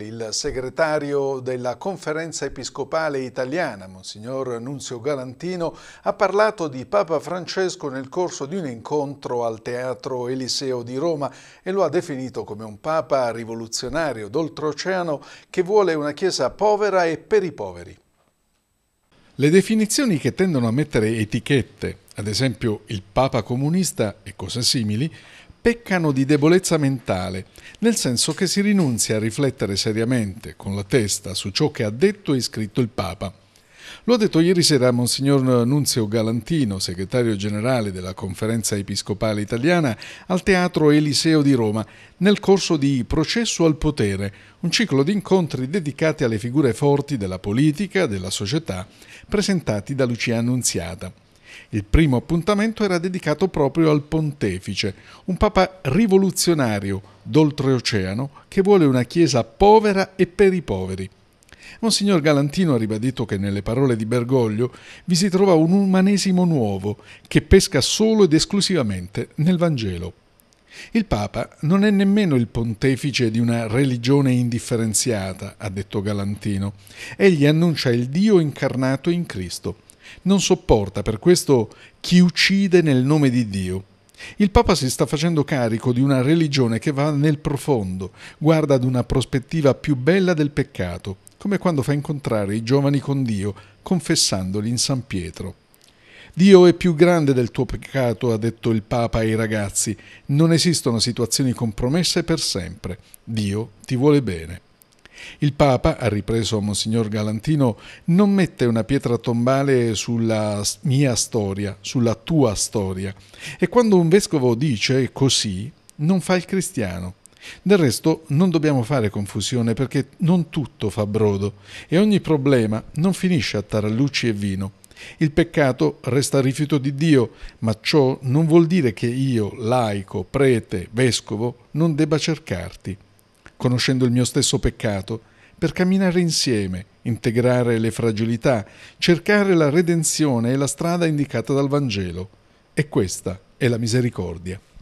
Il segretario della Conferenza Episcopale Italiana, Monsignor Nunzio Galantino, ha parlato di Papa Francesco nel corso di un incontro al Teatro Eliseo di Roma e lo ha definito come un Papa rivoluzionario d'oltreoceano che vuole una Chiesa povera e per i poveri. Le definizioni che tendono a mettere etichette, ad esempio il Papa comunista e cose simili, peccano di debolezza mentale, nel senso che si rinunzia a riflettere seriamente, con la testa, su ciò che ha detto e scritto il Papa. Lo ha detto ieri sera Monsignor Nunzio Galantino, segretario generale della Conferenza Episcopale Italiana, al Teatro Eliseo di Roma, nel corso di Processo al Potere, un ciclo di incontri dedicati alle figure forti della politica, della società, presentati da Lucia Annunziata. Il primo appuntamento era dedicato proprio al pontefice, un papa rivoluzionario d'oltreoceano che vuole una chiesa povera e per i poveri. Monsignor Galantino ha ribadito che nelle parole di Bergoglio vi si trova un umanesimo nuovo che pesca solo ed esclusivamente nel Vangelo. Il Papa non è nemmeno il pontefice di una religione indifferenziata, ha detto Galantino. Egli annuncia il Dio incarnato in Cristo. Non sopporta per questo chi uccide nel nome di Dio. Il Papa si sta facendo carico di una religione che va nel profondo, guarda ad una prospettiva più bella del peccato, come quando fa incontrare i giovani con Dio, confessandoli in San Pietro. Dio è più grande del tuo peccato, ha detto il Papa ai ragazzi. Non esistono situazioni compromesse per sempre. Dio ti vuole bene. Il Papa, ha ripreso Monsignor Galantino, non mette una pietra tombale sulla mia storia, sulla tua storia. E quando un vescovo dice così, non fa il cristiano. Del resto non dobbiamo fare confusione perché non tutto fa brodo e ogni problema non finisce a tarallucci e vino. Il peccato resta rifiuto di Dio, ma ciò non vuol dire che io, laico, prete, vescovo, non debba cercarti conoscendo il mio stesso peccato, per camminare insieme, integrare le fragilità, cercare la redenzione e la strada indicata dal Vangelo. E questa è la misericordia.